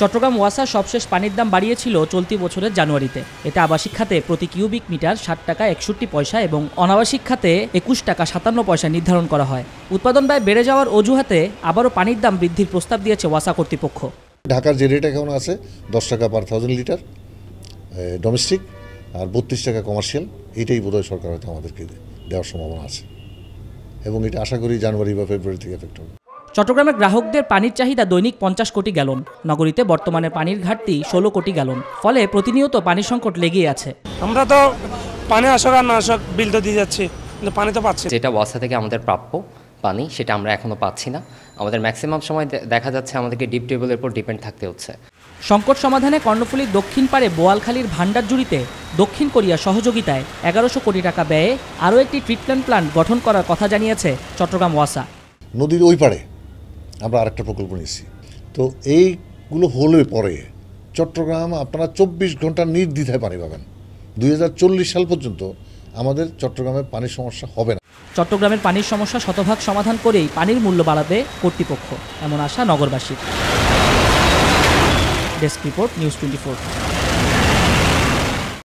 চট্টগ্রাম ওয়াসা সবশেষ পানির দাম বাড়িয়েছিল চলতি বছরের জানুয়ারিতে এতে আবাসিক খাতে প্রতি কিউবিক মিটার ষাট টাকা একষট্টি পয়সা এবং অনাবাসিক খাতে একুশ টাকা সাতান্ন পয়সা নির্ধারণ করা হয় উৎপাদন ব্যয় বেড়ে যাওয়ার অজুহাতে আবারও পানির দাম বৃদ্ধির প্রস্তাব দিয়েছে ওয়াসা কর্তৃপক্ষ ঢাকার যে রেট এখন আছে দশ টাকা পার থাউজেন্ড লিটার ডোমেস্টিক আর বত্রিশ টাকা কমার্শিয়াল এটাই বোধহয় সরকার হয়তো আমাদেরকে দেওয়ার সম্ভাবনা আছে এবং এটা আশা করি জানুয়ারি বা ফেব্রুয়ারি থেকে এফেক্ট হবে চট্টগ্রামের গ্রাহকদের পানির চাহিদা দৈনিক পঞ্চাশ কোটি গ্যালন নগরীতে বর্তমানে পানির ঘাটতি ষোলো কোটি গ্যালন ফলে প্রতিনিয়ত পানি সংকট লেগেই আছে আমরা তো পানি আসক আর না আসক বিল তো দিয়ে যাচ্ছি কিন্তু পানি তো পাচ্ছি যেটা ওয়াসা থেকে আমাদের প্রাপ্য পানি সেটা আমরা এখনও পাচ্ছি না আমাদের ম্যাক্সিমাম সময় দেখা যাচ্ছে আমাদেরকে ডিপ টেবলের উপর ডিপেন্ড থাকতে হচ্ছে সংকট সমাধানে কর্ণফুলীর দক্ষিণ পারে বোয়ালখালীর জুড়িতে দক্ষিণ কোরিয়া সহযোগিতায় এগারোশো কোটি টাকা ব্যয়ে আরও একটি ট্রিটমেন্ট প্ল্যান্ট গঠন করার কথা জানিয়েছে চট্টগ্রাম ওয়াসা নদীর ওই পারে আমরা আরেকটা প্রকল্প নিয়েছি তো এইগুলো হলে পরে চট্টগ্রাম আপনারা চব্বিশ ঘন্টা নির্দ্বিধায় পানি পাবেন দুই সাল পর্যন্ত আমাদের চট্টগ্রামের পানির সমস্যা হবে না চট্টগ্রামের পানির সমস্যা শতভাগ সমাধান করেই পানির মূল্য বাড়াবে কর্তৃপক্ষ এমন আশা নগরবাসীর ডেস্ক রিপোর্ট নিউজ টোয়েন্টি